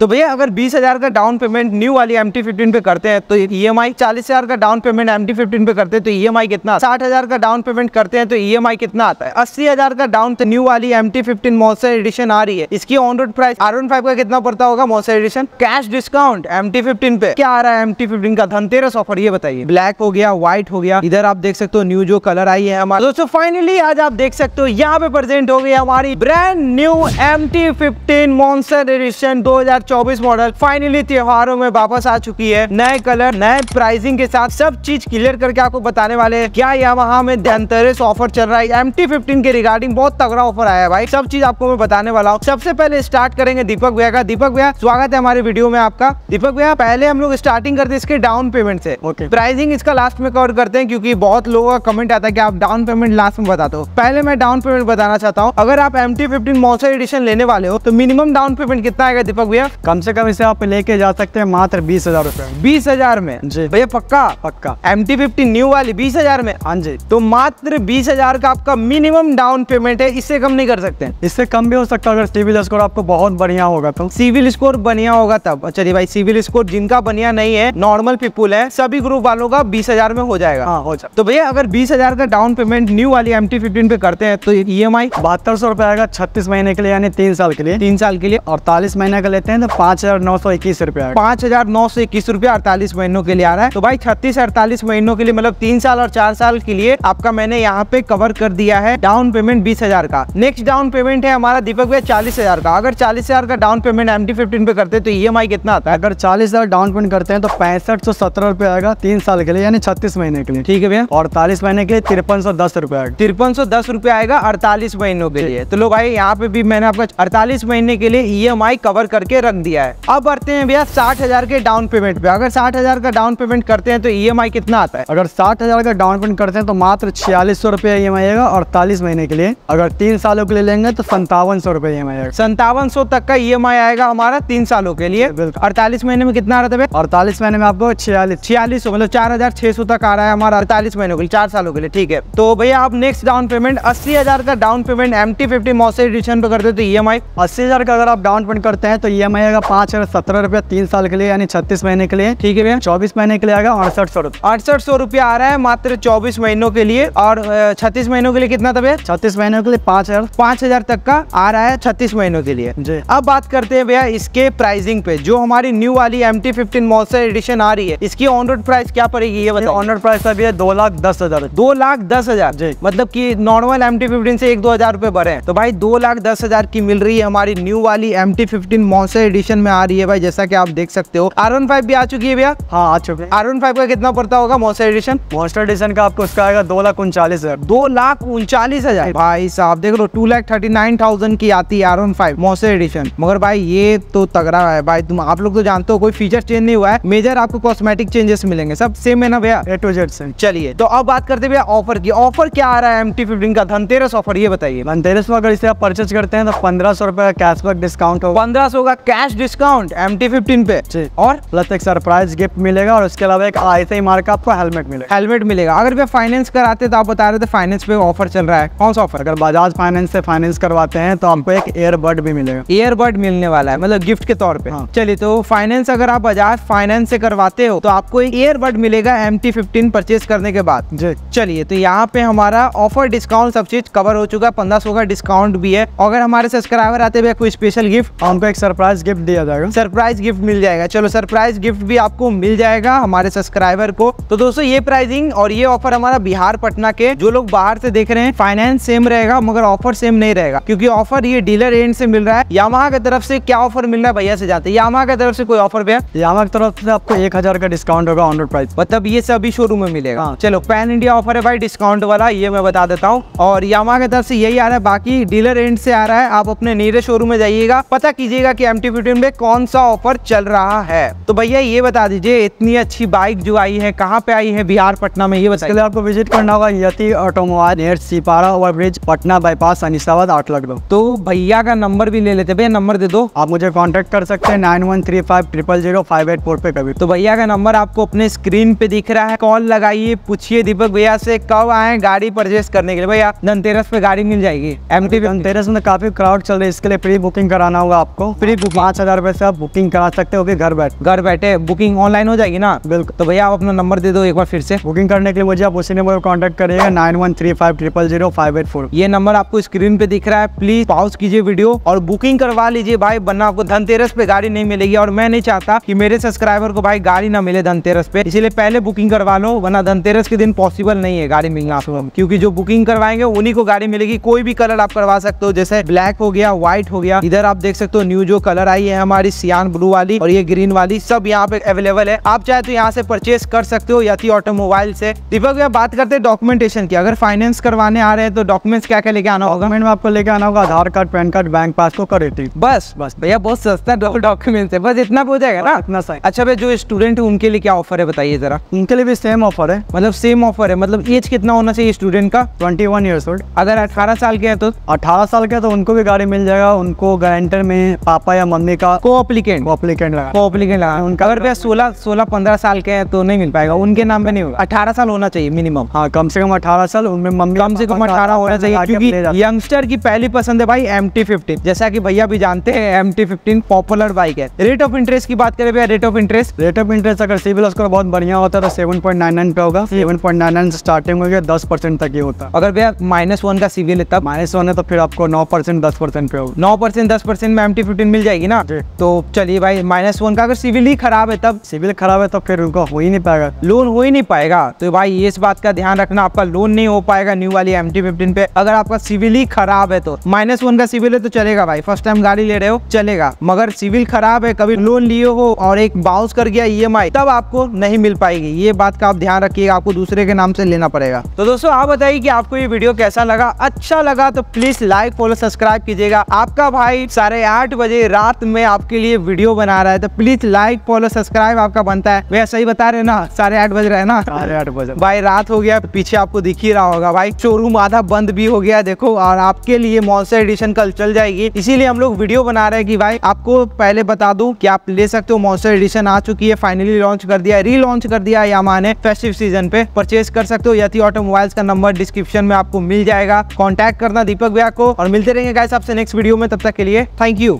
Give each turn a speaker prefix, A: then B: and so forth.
A: तो भैया अगर बीस हज़ार का डाउन पेमेंट न्यू वाली एम टी फिफ्टीन पे करते हैं तो ई एम आई चालीस हज़ार का down payment M T fifteen पे करते हैं तो ई एम आई कितना साठ हज़ार का डाउन पेमेंट करते हैं तो ई एम आई कितना आता है अस्सी हज़ार का डाउन तो न्यू वाली M T fifteen monster edition आ रही है इसकी on road price R one five का कितना पड़ता होगा monster edition cash discount M T fifteen पे क्या आ रहा है एम टी फिफ्टीन का धनतेरस ऑफर ये बताइए ब्लैक हो गया व्हाइट हो गया इधर आप देख सकते हो न्यू जो कलर आई है हमारे दोस्तों फाइनली आज आप देख सकते हो यहाँ पे प्रेजेंट हो गई हमारी brand new M T fifteen monster edition दो हजार 2024 मॉडल फाइनली त्योहारों में वापस आ चुकी है नए कलर नए प्राइसिंग के साथ सब चीज क्लियर करके आपको बताने वाले हैं क्या यहाँ वहाँ में धनतेरस ऑफर चल रहा है एम के रिगार्डिंग बहुत तगड़ा ऑफर आया है भाई सब चीज आपको मैं बताने वाला हूँ सबसे पहले स्टार्ट करेंगे दीपक भैया का दीपक भैया स्वागत है हमारे वीडियो में आपका दीपक भैया पहले हम लोग स्टार्टिंग करते इसके डाउन पेमेंट से प्राइसिंग इसका लास्ट में कवर करते हैं क्योंकि बहुत लोगों का कमेंट आता है कि आप डाउन पेमेंट लास्ट में बता दो पहले मैं डाउन पेमेंट बताना चाहता हूँ अगर आप एम टी फिफ्टीन एडिशन लेने वाले हो तो मिनिमम डाउन पेमेंट कितना आएगा दीपक भैया कम से कम इसे आप लेके जा सकते हैं मात्र बीस हजार रूपए बीस हजार में जी भैया तो पक्का पक्का एम टी फिफ्टी न्यू वाली बीस हजार में हाँ जी तो मात्र बीस हजार का आपका मिनिमम डाउन पेमेंट है इससे कम नहीं कर सकते इससे कम भी हो सकता है अगर सिविल स्कोर आपको बहुत बढ़िया होगा तो सिविल स्कोर बढ़िया होगा तब चलिए अच्छा भाई सिविल स्कोर जिनका बढ़िया नहीं है नॉर्मल पीपुल है सभी ग्रुप वालों का बीस हजार में हो जाएगा हाँ हो जाए तो भैया अगर बीस हजार का डाउन पेमेंट न्यू वाली एम टी फिफ्टीन पे करते हैं तो ई एम आई बहत्तर सौ रुपए आएगा छत्तीस महीने के लिए यानी तीन साल के लिए तीन साल के लिए अड़तालीस महीने का लेते हैं तो पाँच हजार नौ सौ इक्कीस रुपया पाँच हजार नौ सौ इक्कीस रुपया अड़तालीस महीनों के लिए आ रहा है तो भाई छत्तीस अड़तालीस महीनों के लिए मतलब तीन साल और चार साल के लिए आपका मैंने यहाँ पे कवर कर दिया है डाउन पेमेंट बीस हजार का नेक्स्ट डाउन पेमेंट है हमारा दीपक भैया चालीस हजार का अगर चालीस हजार का down payment M T fifteen पे करते तो ई e कितना आता है अगर चालीस हजार डाउन पेमेंट करते हैं तो पैंसठ सौ सत्रह रुपया आएगा तीन साल के लिए यानी छत्तीस महीने के लिए ठीक है भैया अड़तालीस महीने के लिए तिरपन सौ दस रुपया आएगा तिरपन सौ दस रुपया आएगा अड़तालीस महीनों के लिए तो लोग भाई यहाँ पे भी मैंने आपका अड़तालीस महीने के लिए ई e कवर करके रख रख दिया है अब बढ़ते हैं भैया साठ हजार के डाउन पेमेंट पे अगर साठ हजार का डाउन पेमेंट करते हैं तो ई e कितना आता है अगर साठ हजार का डाउन पेमेंट करते हैं तो मात्र छियालीस सौ रुपया ई e एम आएगा अड़तालीस महीने के लिए अगर तीन सालों के लिए लेंगे तो संतावन सौ रुपया ई e आएगा संतावन सौ तक का ई आएगा हमारा तीन सालों के लिए अड़तालीस महीने में कितना आ रहा था अड़तालीस महीने में आपको छियालीस छियालीस सौ मतलब चार हजार छह सौ तक आ रहा है हमारा अड़तालीस महीने के लिए चार सालों के लिए ठीक है तो भैया आप नेक्स्ट डाउन पेमेंट अस्सी का down payment M T fifty monster पे करते हो तो ई एम आई का अगर आप डाउन पेमेंट करते हैं तो ई आएगा पांच हजार सत्रह रुपया तीन साल के लिए यानी छत्तीस महीने के लिए ठीक है भैया चौबीस महीने के लिए आएगा अड़सठ सौ रुपया अड़सठ सौ रुपया आ रहा है मात्र चौबीस महीनों के लिए और छत्तीस महीनों के लिए कितना था भैया छत्तीस महीनों के लिए पांच हजार पांच हजार तक का आ रहा है छत्तीस महीनों के लिए जी अब बात करते हैं भैया इसके प्राइसिंग पे जो हमारी न्यू वाली M T fifteen monster edition आ रही है इसकी ऑन रोड प्राइस क्या पड़ेगी ये बताओ ऑन रोड प्राइस अभी दो लाख दस हजार दो लाख दस हजार मतलब की नॉर्मल एम टी फिफ्टीन से एक दो हजार रुपए बढ़े तो भाई दो लाख दस हजार की मिल रही है हमारी न्यू वाली M T fifteen monster edition में आ रही है भाई जैसा कि आप देख सकते हो आर वन फाइव भी आ चुकी है भैया हाँ आ चुके आर वन फाइव का कितना पड़ता होगा मोस्टर एडिशन मोस्टर एडिशन का आपको उसका आएगा दो लाख उनचालीस हजार दो लाख उनचालीस हजार भाई साहब देख लो two lakh thirty nine thousand की आती है R one five monster edition मगर भाई ये तो तगड़ा है भाई तुम आप लोग तो जानते हो कोई फीचर चेंज नहीं हुआ है मेजर आपको कॉस्मेटिक चेंजेस मिलेंगे सब सेम है ना भैया ए टू चलिए तो अब बात करते भैया ऑफर की ऑफर क्या आ रहा है एम टी फिफ्टीन का धनतेरस ऑफर ये बताइए धनतेरस में अगर इसे आप परचेज करते हैं तो पंद्रह सौ रुपए का कैशबैक डिस्काउंट हो पंद्रह सौ का cash discount M T fifteen पे और प्लस एक सरप्राइज गिफ्ट मिलेगा और उसके अलावा एक ऐसे ही मार्क आपको हेलमेट मिलेगा हेलमेट मिलेगा अगर वे फाइनेंस कराते तो आप बता रहे थे फाइनेंस पे ऑफर चल रहा है कौन सा ऑफर अगर बजाज फाइनेंस से फाइनेंस करवाते हैं तो आपको एक एयरबड भी मिलेगा एयरबड मिलने वाला है मतलब गिफ्ट के तौर पर हाँ। चलिए तो फाइनेंस अगर आप बजाज फाइनेंस से करवाते हो तो आपको एक एयरबड मिलेगा एम टी फिफ्टीन परचेज करने के बाद चलिए तो यहाँ पे हमारा ऑफर डिस्काउंट सब चीज कवर हो चुका है पंद्रह का डिस्काउंट भी है अगर हमारे सब्सक्राइबर आते हुए कोई स्पेशल गिफ्ट हमको एक सरप्राइज गिफ्ट दिया जाएगा सरप्राइज गिफ्ट मिल जाएगा चलो सरप्राइज गिफ्ट भी आपको मिल जाएगा हमारे सब्सक्राइबर को तो दोस्तों ये प्राइसिंग और ये ऑफर हमारा बिहार पटना के जो लोग बाहर से देख रहे हैं फाइनेंस सेम रहेगा मगर ऑफर सेम नहीं रहेगा क्योंकि ऑफर ये डीलर एंड से मिल रहा है यामा की तरफ से क्या ऑफर मिल रहा है भैया से जाते यामा की तरफ से कोई ऑफर भैया यामा की तरफ से आपको एक हजार का डिस्काउंट होगा ऑन प्राइस मतलब ये सभी शोरूम में मिलेगा हाँ। चलो पैन इंडिया ऑफर है भाई डिस्काउंट वाला ये मैं बता देता हूँ और यामा की तरफ से यही आ रहा है बाकी डीलर एंड से आ रहा है आप अपने नीरे शोरूम में जाइएगा पता कीजिएगा की एम टी ब्यूटेन में कौन सा ऑफर चल रहा है तो भैया ये बता दीजिए इतनी अच्छी बाइक जो आई है कहाँ पे आई है बिहार पटना में ये बताइए आपको विजिट करना होगा यति ऑटोमोबाइल एयर सिपारा ब्रिज पटना बाईपास अनिसाबाद आठ लाख तो भैया का नंबर भी ले लेते भैया नंबर दे दो आप मुझे कॉन्टेक्ट कर सकते हैं nine one three five triple zero five eight four पे कभी तो भैया का नंबर आपको अपने स्क्रीन पे दिख रहा है कॉल लगाइए पूछिए दीपक भैया से कब आए गाड़ी परचेस करने के लिए भैया धनतेरस पे गाड़ी मिल जाएगी एम धनतेरस में काफी क्राउड चल रही है इसके लिए प्री बुकिंग कराना होगा आपको प्री बुक पाँच हज़ार रुपए से आप बुकिंग करा सकते हो घर बैठ घर बैठे बुकिंग ऑनलाइन हो जाएगी ना बिल्कुल तो भैया आप अपना नंबर दे दो एक बार फिर से बुकिंग करने के लिए मुझे आप उसी नंबर पर कॉन्टेक्ट करिएगा nine one three five triple zero five eight four ये नंबर आपको स्क्रीन पे दिख रहा है प्लीज पाउस कीजिए वीडियो और बुकिंग करवा लीजिए भाई वरना आपको धनतेरस पे गाड़ी नहीं मिलेगी और मैं नहीं चाहता की मेरे सब्सक्राइबर को भाई गाड़ी ना मिले धनतेरस पे इसीलिए पहले बुकिंग करवा लो वरना धनतेरस के दिन पॉसिबल नहीं है गाड़ी मिलना क्योंकि जो बुकिंग करवाएंगे उन्हीं को गाड़ी मिलेगी कोई भी कलर आप करवा सकते हो जैसे ब्लैक हो गया व्हाइट हो गया इधर आप देख सकते हो न्यू जो कलर आई आई है हमारी सियान ब्लू वाली और ये ग्रीन वाली सब यहाँ पे अवेलेबल है आप चाहे तो यहाँ से परचेस कर सकते हो या ऑटोमोबाइल से दीपक भैया बात करते हैं डॉक्यूमेंटेशन की अगर फाइनेंस करवाने आ रहे हैं तो डॉक्यूमेंट्स क्या क्या लेके आना होगा डॉक्यूमेंट आपको लेके आना होगा Aadhaar card PAN card bank pass को और एटी बस बस भैया बहुत सस्ता डॉक्यूमेंट है बस इतना हो जाएगा ना इतना सही अच्छा भैया जो स्टूडेंट है उनके लिए क्या ऑफर है बताइए जरा उनके लिए भी सेम ऑफर है मतलब सेम ऑफर है मतलब एज कितना होना चाहिए स्टूडेंट का ट्वेंटी वन ओल्ड अगर अठारह साल के हैं तो अठारह साल के तो उनको भी गाड़ी मिल जाएगा उनको गारंटर में पापा या मम्मी करने का कोअप्लीकेंट कोअप्लीकेंट लगा कोअप्लीकेंट लगा उनका अगर भैया सोलह सोलह पंद्रह साल के हैं तो नहीं मिल पाएगा उनके नाम पे नहीं होगा अठारह साल होना चाहिए मिनिमम हाँ कम से कम अठारह साल उनमें मम्मी कम से कम अठारह होना चाहिए यंगस्टर की पहली पसंद है भाई एम जैसा की भैया भी जानते हैं एम टी पॉपुलर बाइक है रेट ऑफ इंटरेस्ट की बात करें भैया rate of interest rate of interest अगर सिविल स्कोर बहुत बढ़िया होता है तो सेवन पॉइंट नाइन नाइन पे होगा seven point nine nine starting होगी दस परसेंट तक ही होता है अगर भैया माइनस वन का सिविल है तब माइनस वन है तो फिर आपको नौ परसेंट दस परसेंट पे होगा नौ परसेंट दस परसेंट में एम टी फिफ्टीन मिल जाएगी ना ना तो चलिए भाई माइनस वन का अगर सिविल ही खराब है तब सिविल खराब है तो फिर उनका हो ही नहीं पाएगा लोन हो ही नहीं पाएगा तो भाई इस बात का ध्यान रखना आपका लोन नहीं हो पाएगा न्यू वाली एम टी फिफ्टीन पे अगर आपका सिविल ही खराब है तो माइनस वन का सिविल है तो चलेगा भाई फर्स्ट टाइम गाड़ी ले रहे हो चलेगा मगर सिविल खराब है कभी लोन लिए हो और एक बाउंस कर गया ई e तब आपको नहीं मिल पाएगी ये बात का आप ध्यान रखिएगा आपको दूसरे के नाम से लेना पड़ेगा तो दोस्तों आप बताइए कि आपको ये वीडियो कैसा लगा अच्छा लगा तो प्लीज लाइक फॉलो सब्सक्राइब कीजिएगा आपका भाई साढ़े आठ बजे रात साथ में आपके लिए वीडियो बना रहा है तो प्लीज लाइक फॉलो सब्सक्राइब आपका बनता है भैया सही बता रहे ना साढ़े आठ बज रहे ना साढ़े आठ बजे भाई रात हो गया पीछे आपको दिख ही रहा होगा भाई शोरूम आधा बंद भी हो गया देखो और आपके लिए मॉन्सर एडिशन कल चल जाएगी इसीलिए हम लोग वीडियो बना रहे की भाई आपको पहले बता दू की आप ले सकते हो मॉन्सर एडिशन आ चुकी है फाइनली लॉन्च कर दिया री लॉन्च कर दिया या माने फेस्टिव सीजन पे परचेज कर सकते हो यति ऑटोमोबाइल्स का नंबर डिस्क्रिप्शन में आपको मिल जाएगा कॉन्टैक्ट करना दीपक भैया को और मिलते रहेंगे गाइस आपसे नेक्स्ट वीडियो में तब तक के लिए थैंक यू